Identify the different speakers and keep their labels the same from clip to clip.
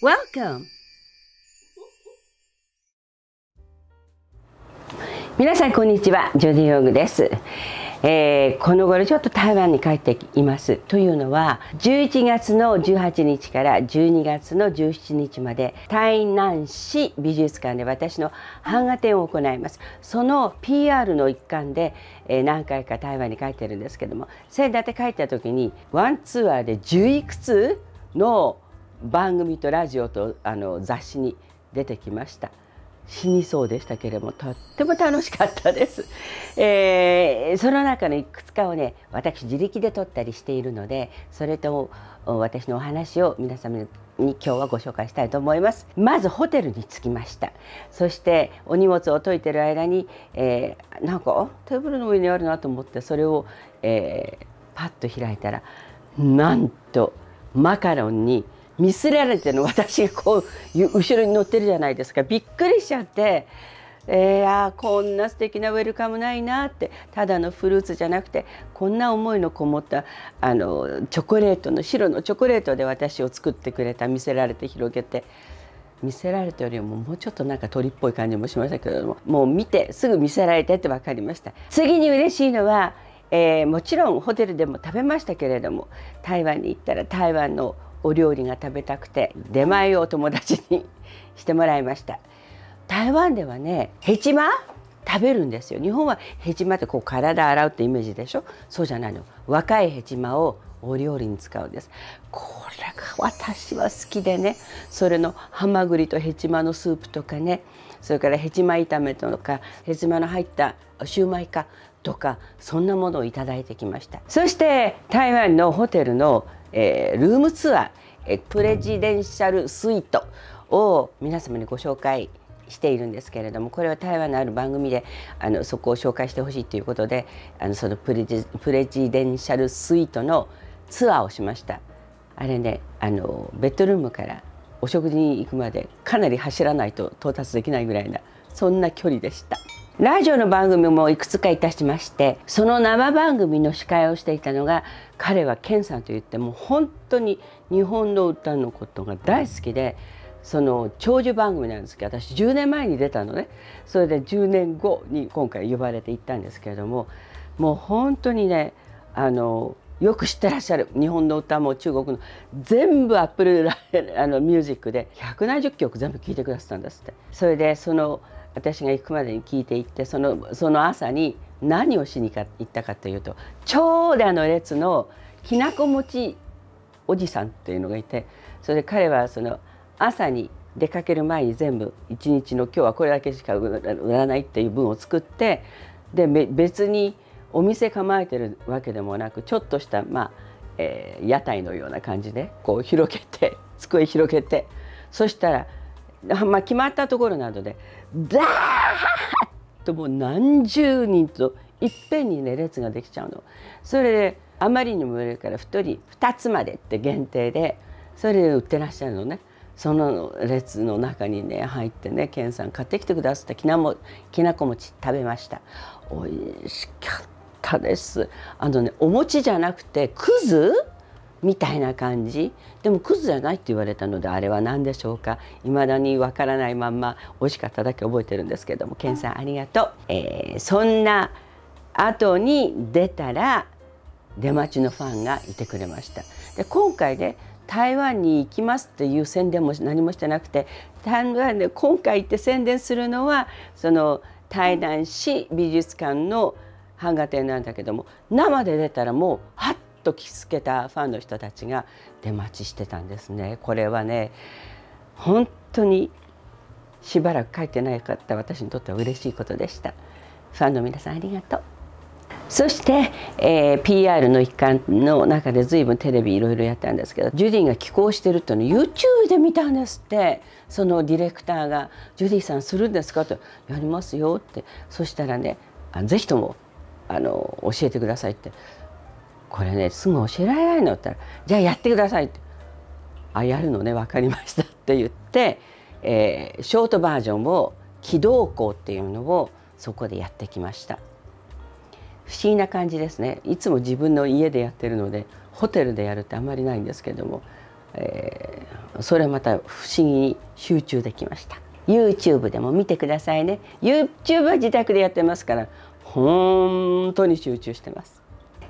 Speaker 1: Welcome! 皆さんこんにちはジョディ・ヨングです、えー、この頃ちょっと台湾に帰っていますというのは11月の18日から12月の17日まで台南市美術館で私の版画展を行いますその PR の一環で、えー、何回か台湾に帰ってるんですけども仙って帰った時にワンツアーで10いくつの番組とラジオとあの雑誌に出てきました死にそうでしたけれどもとっても楽しかったです、えー、その中のいくつかをね私自力で撮ったりしているのでそれと私のお話を皆様にに今日はご紹介したいと思いますまずホテルに着きましたそしてお荷物を解いてる間に、えー、なんかテーブルの上にあるなと思ってそれを、えー、パッと開いたらなんとマカロンに「見すられてるの私がこう後ろに乗ってるじゃないですかびっくりしちゃって。えー、こんな素敵なウェルカムないなってただのフルーツじゃなくてこんな思いのこもったあのチョコレートの白のチョコレートで私を作ってくれた見せられて広げて見せられてよりももうちょっとなんか鳥っぽい感じもしましたけどももう見てすぐ見せられてって分かりました次に嬉しいのは、えー、もちろんホテルでも食べましたけれども台湾に行ったら台湾のお料理が食べたくて出前を友達にしてもらいました台湾ではねヘチマ食べるんですよ日本はヘチマってこう体洗うってイメージでしょそうじゃないの若いヘチマをお料理に使うんですこれが私は好きでねそれのハマグリとヘチマのスープとかねそれからヘチマ炒めとかヘチマの入ったシューマイかとかそんなものをいただいてきましたそして台湾のホテルのえー、ルームツアー、プレジデンシャルスイートを皆様にご紹介しているんですけれどもこれは台湾のある番組であのそこを紹介してほしいということであのそのプレジプレジデンシャルスイートのツアーをしましたあれねあのベッドルームからお食事に行くまでかなり走らないと到達できないぐらいなそんな距離でした。ラジオの番組もいくつかいたしましてその生番組の司会をしていたのが彼は健さんといってもう本当に日本の歌のことが大好きでその長寿番組なんですけど私10年前に出たのねそれで10年後に今回呼ばれて行ったんですけれどももう本当にねあのよく知ってらっしゃる日本の歌も中国の全部アップルあのミュージックで170曲全部聴いてくださったんですってそれでその私が行くまでに聞いていってそのその朝に何をしに行ったかというと長蛇の列のきなこ餅おじさんというのがいてそれで彼はその朝に出かける前に全部一日の今日はこれだけしか売らないっていう分を作ってで別にお店構えてるわけでもなくちょっとしたまあ、えー、屋台のような感じでこう広げて机広げてそしたらまあ、決まったところなどでダーッともう何十人といっぺんにね列ができちゃうの。それであまりにも売れるから1人2つまでって限定でそれで売ってらっしゃるのね。その列の中にね入ってね健さん買ってきてくださったきなもきなこ餅食べましたおいしかったですあのねお餅じゃなくてくずみたいな感じでもクズじゃないって言われたのであれは何でしょうか未だにわからないまんま美味しかっただけ覚えてるんですけどもケンさんありがとう、えー、そんな後に出たら出待ちのファンがいてくれましたで今回で、ね、台湾に行きますっていう宣伝も何もしてなくて台湾で今回行って宣伝するのはその台南市美術館の版画展なんだけども生で出たらもうはッと気付けたファンの人たちが出待ちしてたんですね。これはね本当にしばらく書いてなかった私にとっては嬉しいことでした。ファンの皆さんありがとう。そして、えー、PR の一環の中で随分テレビいろいろやったんですけどジュディが寄稿してるっていうのを YouTube で見たんですってそのディレクターが「ジュディさんするんですか?」と「やりますよ」ってそしたらね「ぜひともあの教えてください」ってこれねすぐ教えられないのっったら「じゃあやってください」って「あやるのね分かりました」って言って、えー、ショートバージョンを起動校っていうのをそこでやってきました不思議な感じですねいつも自分の家でやってるのでホテルでやるってあんまりないんですけども、えー、それまた不思議に集中できました YouTube でも見てくださいね YouTube は自宅でやってますから本当に集中してます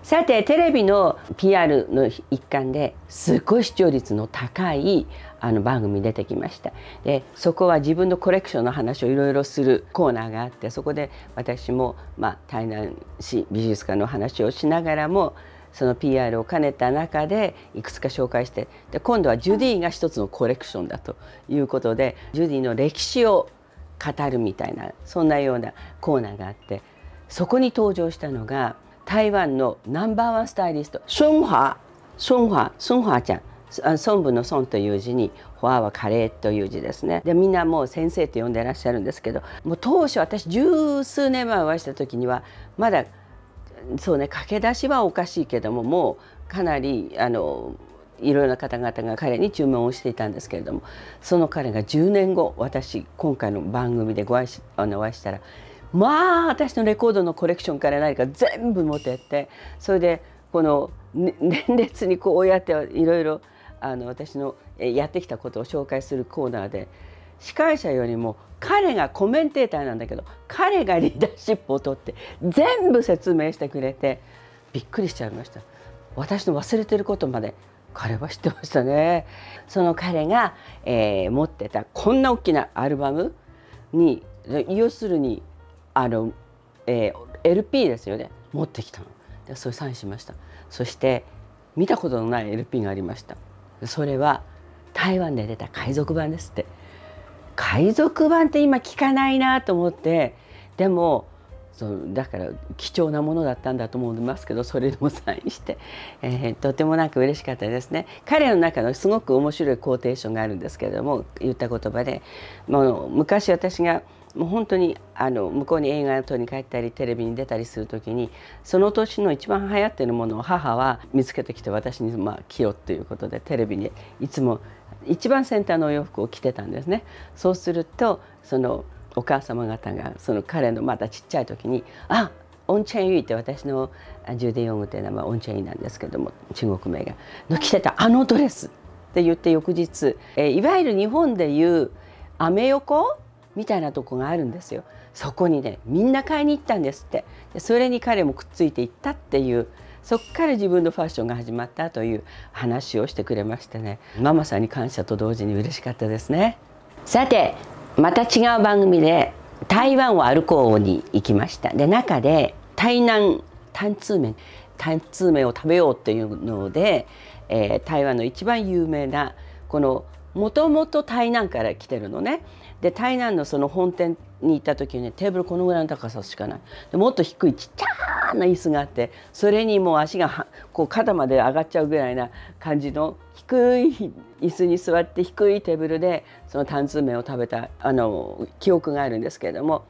Speaker 1: さてテレビの PR の一環ですごい視聴率の高いあの番組出てきましたでそこは自分のコレクションの話をいろいろするコーナーがあってそこで私も、まあ、台南市美術館の話をしながらもその PR を兼ねた中でいくつか紹介してで今度はジュディが一つのコレクションだということでジュディの歴史を語るみたいなそんなようなコーナーがあってそこに登場したのが「台湾のナンバーワンスタイリスト孫華孫華孫華ちゃん孫文の孫という字に「フォアはカレー」という字ですねでみんなもう先生と呼んでいらっしゃるんですけどもう当初私十数年前お会いした時にはまだそうね駆け出しはおかしいけどももうかなりあのいろいろな方々が彼に注文をしていたんですけれどもその彼が10年後私今回の番組でごあし、あのお会いしたら「まあ私のレコードのコレクションから何か全部持ってってそれでこの 年列にこうやっていろいろあの私のやってきたことを紹介するコーナーで司会者よりも彼がコメンテーターなんだけど彼がリーダーシップを取って全部説明してくれてびっくりしちゃいました私の忘れてることまで彼は知ってましたねその彼が、えー、持ってたこんな大きなアルバムに要するにあの、えー、LP ですよね持ってきたのでそれサインしましたそして見たことのない LP がありましたそれは台湾で出た海賊版ですって海賊版って今聞かないなと思ってでもそうだから貴重なものだったんだと思いますけどそれでもサインして、えー、とてもなんか嬉しかったですね彼の中のすごく面白いコーテーションがあるんですけれども言った言葉でもう昔私が「もう本当にあの向こうに映画りに帰ったりテレビに出たりする時にその年の一番流行ってるものを母は見つけてきて私にまあ着よということでテレビにいつも一番先端のお洋服を着てたんですね。そうするとそのお母様方がその彼のまだちっちゃい時に「あオンチェンユイって私のジュディ・ヨングというのはオンチェンユイなんですけども中国名がの着てたあのドレスって言って翌日、えいわゆる日本でいうアメ横みたいなとこがあるんですよそこにねみんな買いに行ったんですってでそれに彼もくっついていったっていうそっから自分のファッションが始まったという話をしてくれましてねママさんに感謝と同時に嬉しかったですねさてまた違う番組で台湾を歩こうに行きましたで中で台南担通麺担通麺を食べようっていうので、えー、台湾の一番有名なこのもともと台南から来てるのねで台南のその本店に行った時に、ね、テーブルこのぐらいの高さしかないでもっと低いちっちゃな椅子があってそれにもう足がこう肩まで上がっちゃうぐらいな感じの低い椅子に座って低いテーブルでそのタンツーメンを食べたあの記憶があるんですけれども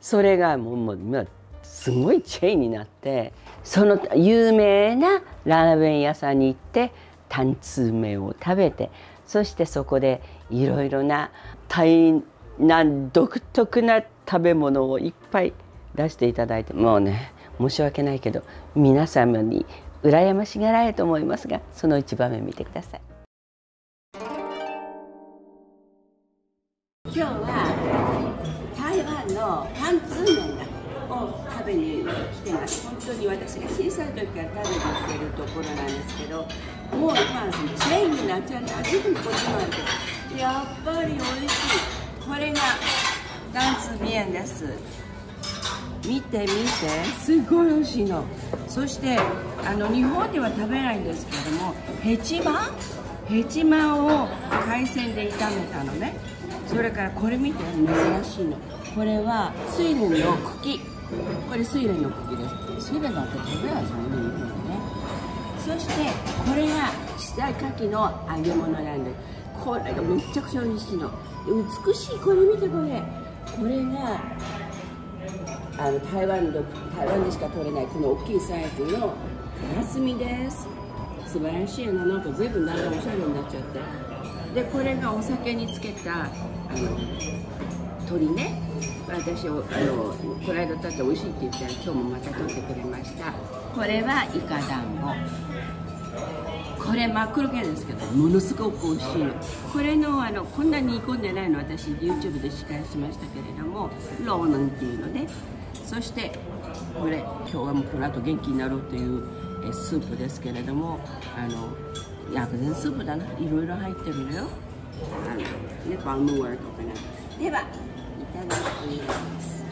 Speaker 1: それがもうもうすごいチェーンになってその有名なラーメン屋さんに行ってタンツーメンを食べてそしてそこでいろいろな台南独特な食べ物をいっぱい出していただいてもうね申し訳ないけど皆様に羨ましがられると思いますがその一場面見てください今日は台湾のパンツーメンを食べに来てます本当に私が小さい時から食べてきてるところなんですけどもう今チェーンになっちゃうんで味分もこっちもあるけどやっぱり美味しいこれがダンツンです見て見てすごい美味しいのそしてあの日本では食べないんですけれどもヘチマヘチマを海鮮で炒めたのねそれからこれ見て珍しいのこれは水蓮の茎これ水蓮の茎です水蓮だって食べないですよね日本でねそしてこれが下牡蠣の揚げ物なんですこれがめちゃくちゃ美味しいの美しいこれ見てこれこれがあの台湾の台湾でしか取れないこの大きいサイズのカラスミです素晴らしいななんか随分だんだんおしゃれになっちゃってでこれがお酒につけたあの鳥ね私をあのこの間取って美味しいって言ったら今日もまた取ってくれましたこれはイカ団子これ真っ黒系ですけどものすごく美味しいこれのあのこんなに煮込んでないの私 YouTube で司会しましたけれどもローナンっていうのでそしてこれ今日はもうこの後元気になろうというえスープですけれどもあの薬膳スープだないろいろ入ってるのよあのねバンムーアとかねではいただきます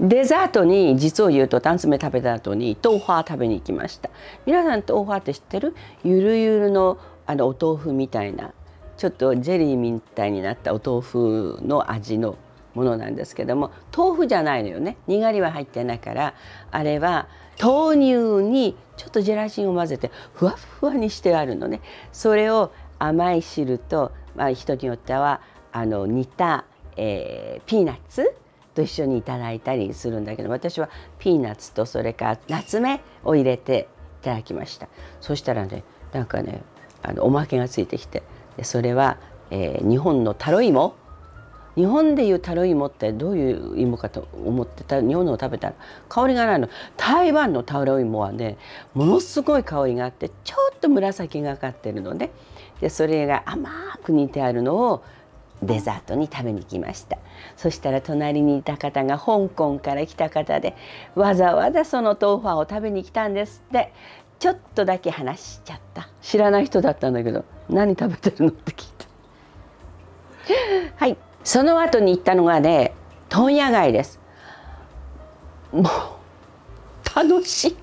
Speaker 1: デザートに実を言うと缶詰食べた後に豆花食べに行きました皆さん豆花って知ってるゆるゆるのあのお豆腐みたいなちょっとジェリーみたいになったお豆腐の味のものなんですけども豆腐じゃないのよねにがりは入ってないからあれは豆乳にちょっとジェラチンを混ぜてふわふわにしてあるのねそれを甘い汁と、まあ、人によってはあの煮た、えー、ピーナッツと一緒にいただいたりするんだけど私はピーナッツとそれからナツメを入れていただきましたそしたらねなんかねあのおまけがついてきてでそれは、えー、日本のタロイモ日本でいうタロイモってどういう芋かと思ってた日本のを食べたら香りがないの台湾のタロイモはねものすごい香りがあってちょっと紫がかってるのねでそれが甘く煮てあるのをデザートに食べに来ましたそしたら隣にいた方が香港から来た方でわざわざその豆腐を食べに来たんですってちょっとだけ話しちゃった知らない人だったんだけど何食べてるのって聞いたはいその後に行ったのがね問屋街ですもう楽しい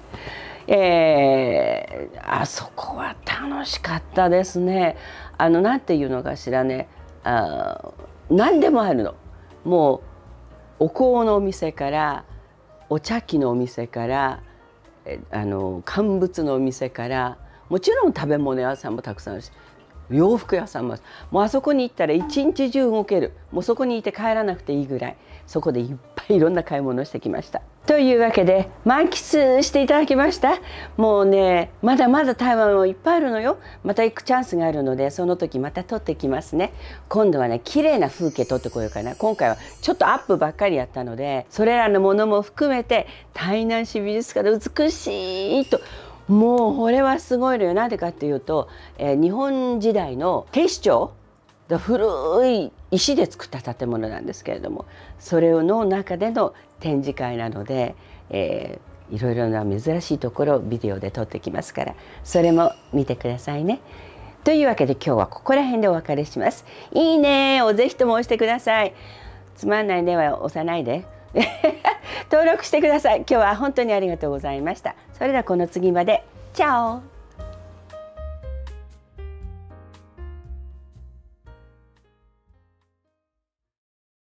Speaker 1: えー、あそこは楽しかったですねあの何ていうのかしらねあ何でもあるのもうお香のお店からお茶器のお店からあの乾物のお店からもちろん食べ物屋さんもたくさんあるし洋服屋さんももうあそこに行ったら一日中動けるもうそこにいて帰らなくていいぐらいそこでいっ いろんな買い物をしてきました。というわけで満喫していただきましたもうねまだまだ台湾はいっぱいあるのよまた行くチャンスがあるのでその時また撮ってきますね今度はね綺麗な風景撮ってこようかな今回はちょっとアップばっかりやったのでそれらのものも含めて台南市美術館で美しいともうこれはすごいのよなんでかっていうと、えー、日本時代の警視庁だ古い石で作った建物なんですけれどもそれの中での展示会なので、えー、いろいろな珍しいところをビデオで撮ってきますからそれも見てくださいね。というわけで今日はここら辺でお別れします。いいねをぜひとも押してください。つまんないでは押さないで。登録してください。今日は本当にありがとうございました。それではこの次まで。チャオ